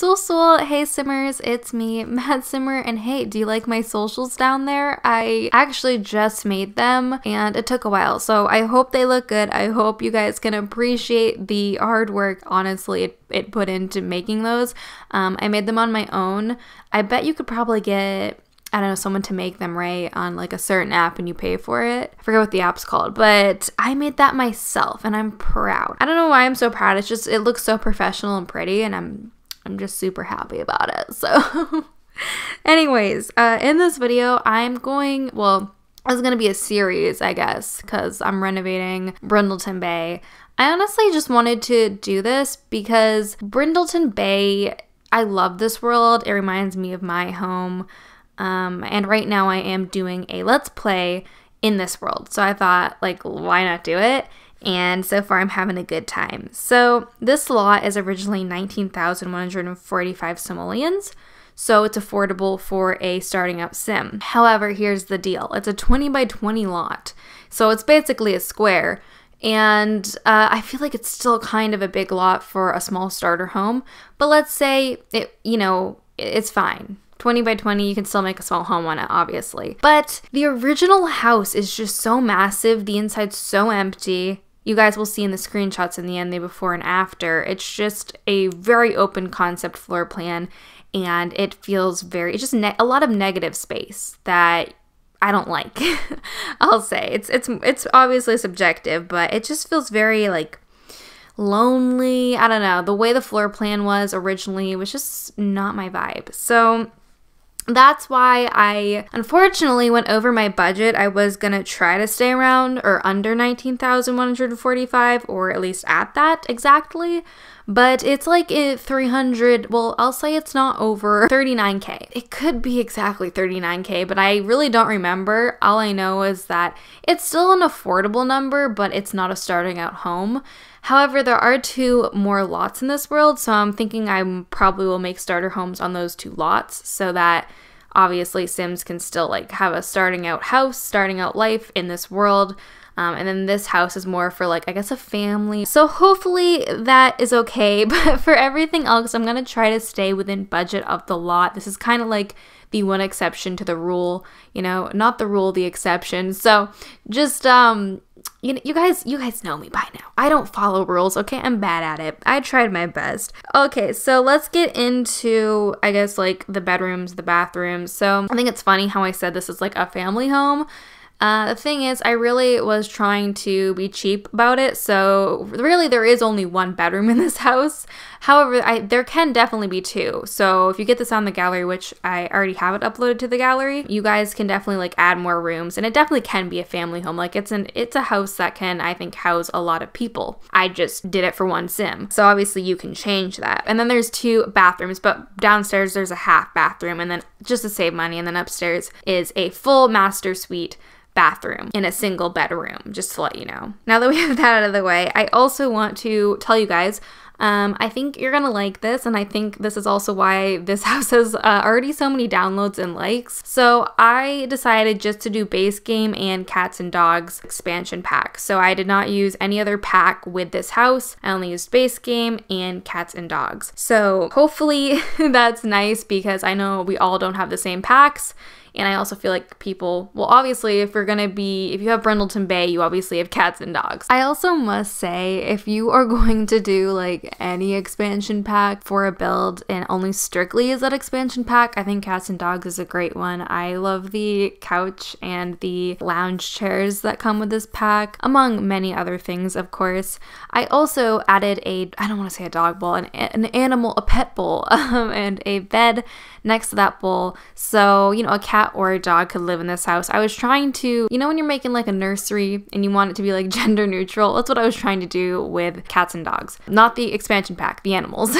Soul Soul, hey Simmers, it's me, Matt Simmer, and hey, do you like my socials down there? I actually just made them and it took a while, so I hope they look good. I hope you guys can appreciate the hard work, honestly, it, it put into making those. Um, I made them on my own. I bet you could probably get I don't know, someone to make them, right? On like a certain app and you pay for it. I forget what the app's called, but I made that myself and I'm proud. I don't know why I'm so proud. It's just, it looks so professional and pretty and I'm I'm just super happy about it. So, anyways, uh, in this video, I'm going, well, it's going to be a series, I guess, because I'm renovating Brindleton Bay. I honestly just wanted to do this because Brindleton Bay, I love this world. It reminds me of my home. Um, and right now I am doing a Let's Play in this world. So I thought, like, why not do it? and so far I'm having a good time. So, this lot is originally 19,145 simoleons, so it's affordable for a starting up sim. However, here's the deal it's a 20 by 20 lot, so it's basically a square. And uh, I feel like it's still kind of a big lot for a small starter home, but let's say it, you know, it's fine. 20 by 20, you can still make a small home on it, obviously. But the original house is just so massive, the inside's so empty you guys will see in the screenshots in the end the before and after. It's just a very open concept floor plan and it feels very it's just a lot of negative space that I don't like. I'll say it's it's it's obviously subjective, but it just feels very like lonely. I don't know. The way the floor plan was originally was just not my vibe. So that's why I unfortunately went over my budget. I was going to try to stay around or under 19,145 or at least at that exactly, but it's like 300, well, I'll say it's not over 39k. It could be exactly 39k, but I really don't remember. All I know is that it's still an affordable number, but it's not a starting out home. However, there are two more lots in this world, so I'm thinking I probably will make starter homes on those two lots so that obviously Sims can still like have a starting out house, starting out life in this world. Um, and then this house is more for like, I guess, a family. So hopefully that is okay. But for everything else, I'm going to try to stay within budget of the lot. This is kind of like the one exception to the rule, you know, not the rule, the exception. So just um, you, know, you guys you guys know me by now i don't follow rules okay i'm bad at it i tried my best okay so let's get into i guess like the bedrooms the bathrooms so i think it's funny how i said this is like a family home uh, the thing is, I really was trying to be cheap about it, so really there is only one bedroom in this house. However, I, there can definitely be two. So if you get this on the gallery, which I already have it uploaded to the gallery, you guys can definitely like add more rooms, and it definitely can be a family home. Like it's an it's a house that can I think house a lot of people. I just did it for one sim, so obviously you can change that. And then there's two bathrooms, but downstairs there's a half bathroom, and then just to save money, and then upstairs is a full master suite bathroom in a single bedroom, just to let you know. Now that we have that out of the way, I also want to tell you guys um, I think you're gonna like this, and I think this is also why this house has uh, already so many downloads and likes. So I decided just to do base game and cats and dogs expansion pack. So I did not use any other pack with this house. I only used base game and cats and dogs. So hopefully that's nice because I know we all don't have the same packs and I also feel like people, well, obviously, if you're gonna be, if you have Brundleton Bay, you obviously have cats and dogs. I also must say, if you are going to do like any expansion pack for a build and only strictly is that expansion pack, I think cats and dogs is a great one. I love the couch and the lounge chairs that come with this pack, among many other things, of course. I also added a, I don't wanna say a dog bowl, an, an animal, a pet bowl, um, and a bed next to that bowl. So, you know, a cat or a dog could live in this house. I was trying to, you know, when you're making like a nursery and you want it to be like gender neutral, that's what I was trying to do with cats and dogs. Not the expansion pack, the animals.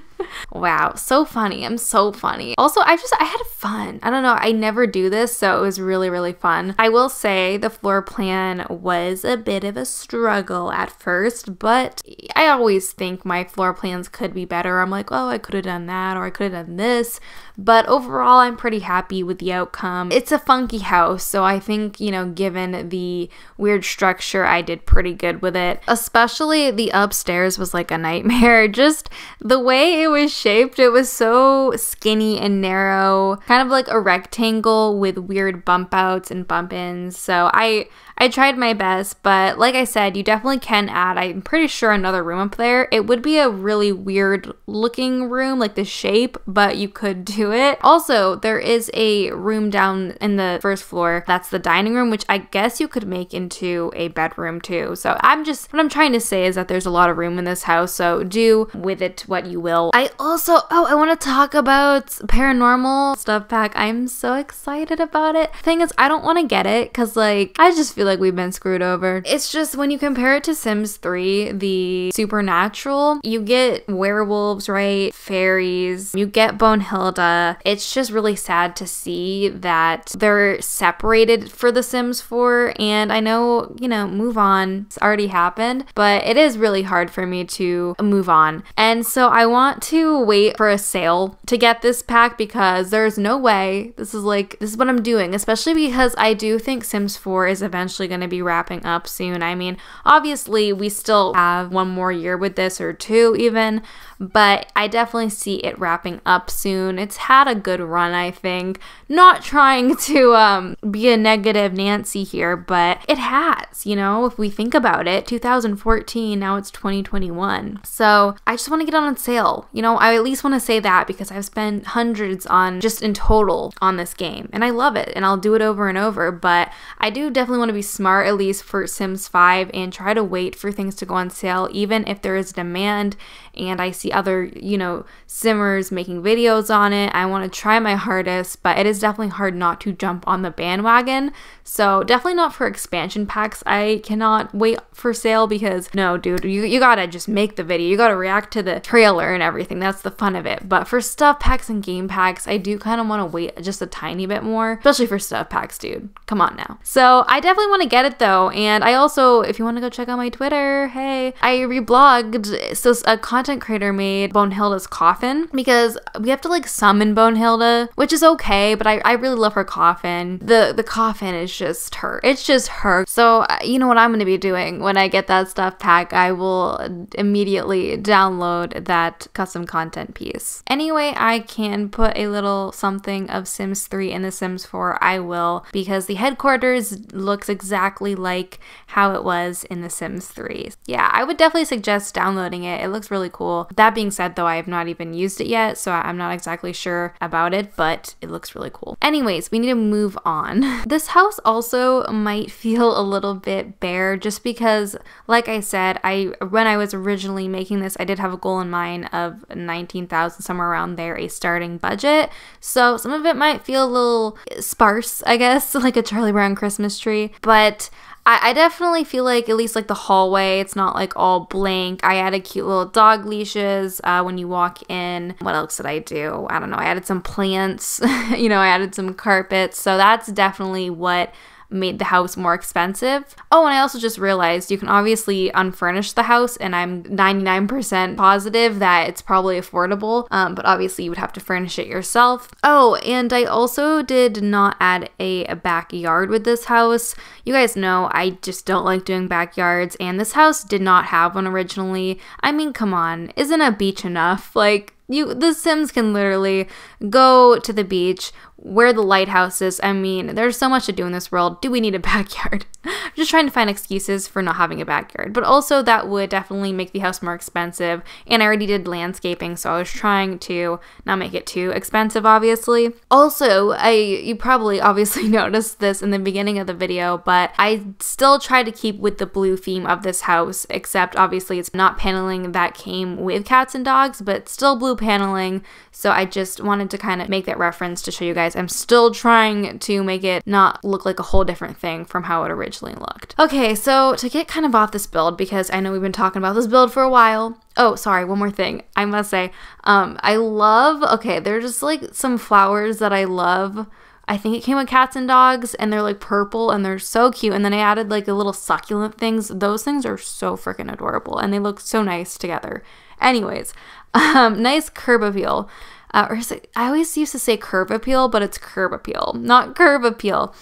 wow, so funny. I'm so funny. Also, I just, I had fun. I don't know, I never do this, so it was really, really fun. I will say the floor plan was a bit of a struggle at first, but I always think my floor plans could be better. I'm like, oh, I could have done that or I could have done this. But overall, I'm pretty happy with the outcome. It's a funky house, so I think, you know, given the weird structure, I did pretty good with it. Especially the upstairs was like a nightmare. Just the way it was shaped, it was so skinny and narrow, kind of like a rectangle with weird bump outs and bump ins. So I I tried my best, but like I said, you definitely can add, I'm pretty sure, another room up there. It would be a really weird looking room, like the shape, but you could do it. Also, there is a room down in the first floor that's the dining room, which I guess you could make into a bedroom too. So I'm just, what I'm trying to say is that there's a lot of room in this house, so do with it what you will. I also, oh, I want to talk about paranormal stuff pack. I'm so excited about it. Thing is, I don't want to get it because, like, I just feel like we've been screwed over. It's just when you compare it to Sims 3, the supernatural, you get werewolves, right? Fairies, you get Bone Hill Zelda. It's just really sad to see that they're separated for The Sims 4. And I know, you know, move on, it's already happened, but it is really hard for me to move on. And so I want to wait for a sale to get this pack because there's no way this is like, this is what I'm doing, especially because I do think Sims 4 is eventually going to be wrapping up soon. I mean, obviously, we still have one more year with this or two, even but I definitely see it wrapping up soon. It's had a good run, I think. Not trying to um, be a negative Nancy here, but it has, you know, if we think about it, 2014, now it's 2021. So I just want to get on sale. You know, I at least want to say that because I've spent hundreds on just in total on this game and I love it and I'll do it over and over, but I do definitely want to be smart at least for Sims 5 and try to wait for things to go on sale even if there is demand and I see see other, you know, simmers making videos on it. I want to try my hardest, but it is definitely hard not to jump on the bandwagon. So definitely not for expansion packs. I cannot wait for sale because no, dude, you, you gotta just make the video. You gotta react to the trailer and everything. That's the fun of it. But for stuff packs and game packs, I do kind of want to wait just a tiny bit more, especially for stuff packs, dude. Come on now. So I definitely want to get it though. And I also, if you want to go check out my Twitter, hey, I reblogged. So a content creator made Bonehilda's coffin because we have to like summon Bonehilda, which is okay, but I, I really love her coffin. The the coffin is just her. It's just her. So uh, you know what I'm gonna be doing when I get that stuff pack, I will immediately download that custom content piece. Anyway, I can put a little something of Sims 3 in The Sims 4. I will because the headquarters looks exactly like how it was in The Sims 3. Yeah, I would definitely suggest downloading it. It looks really cool. That that being said, though, I have not even used it yet, so I'm not exactly sure about it, but it looks really cool. Anyways, we need to move on. This house also might feel a little bit bare just because, like I said, I when I was originally making this, I did have a goal in mind of 19,000, somewhere around there, a starting budget. So some of it might feel a little sparse, I guess, like a Charlie Brown Christmas tree, but I, I definitely feel like at least like the hallway, it's not like all blank. I added cute little dog leashes uh, when you walk in. What else did I do? I don't know. I added some plants, you know, I added some carpets. So that's definitely what made the house more expensive. Oh, and I also just realized you can obviously unfurnish the house, and I'm 99% positive that it's probably affordable, um, but obviously you would have to furnish it yourself. Oh, and I also did not add a, a backyard with this house. You guys know I just don't like doing backyards, and this house did not have one originally. I mean, come on, isn't a beach enough? Like, you the sims can literally go to the beach where the lighthouse is i mean there's so much to do in this world do we need a backyard just trying to find excuses for not having a backyard but also that would definitely make the house more expensive and i already did landscaping so i was trying to not make it too expensive obviously also i you probably obviously noticed this in the beginning of the video but i still try to keep with the blue theme of this house except obviously it's not paneling that came with cats and dogs but still blue paneling. So I just wanted to kind of make that reference to show you guys I'm still trying to make it not look like a whole different thing from how it originally looked. Okay, so to get kind of off this build, because I know we've been talking about this build for a while, oh sorry one more thing i must say um i love okay there's just like some flowers that i love i think it came with cats and dogs and they're like purple and they're so cute and then i added like a little succulent things those things are so freaking adorable and they look so nice together anyways um, nice curb appeal. Uh, or is it, I always used to say curb appeal, but it's curb appeal, not curb appeal.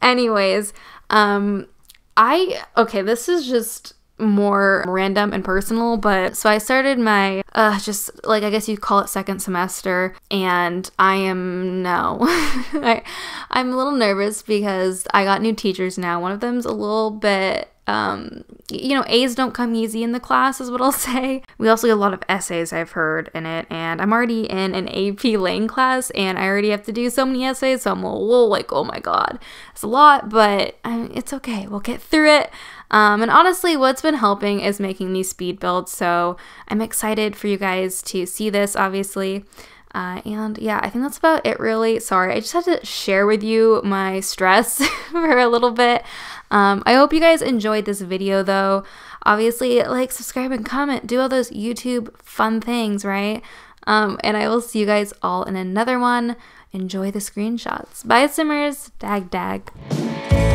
Anyways, um, I, okay, this is just more random and personal, but so I started my, uh, just like I guess you call it second semester, and I am no, I, I'm a little nervous because I got new teachers now. One of them's a little bit um you know, A's don't come easy in the class, is what I'll say. We also get a lot of essays I've heard in it, and I'm already in an AP Lang class, and I already have to do so many essays, so I'm a little like, oh my god, it's a lot, but I mean, it's okay. We'll get through it. Um, and honestly, what's been helping is making these speed builds, so I'm excited for you guys to see this, obviously. Uh, and yeah, I think that's about it, really. Sorry, I just had to share with you my stress for a little bit. Um, I hope you guys enjoyed this video, though. Obviously, like, subscribe, and comment. Do all those YouTube fun things, right? Um, and I will see you guys all in another one. Enjoy the screenshots. Bye, Simmers. Dag, dag.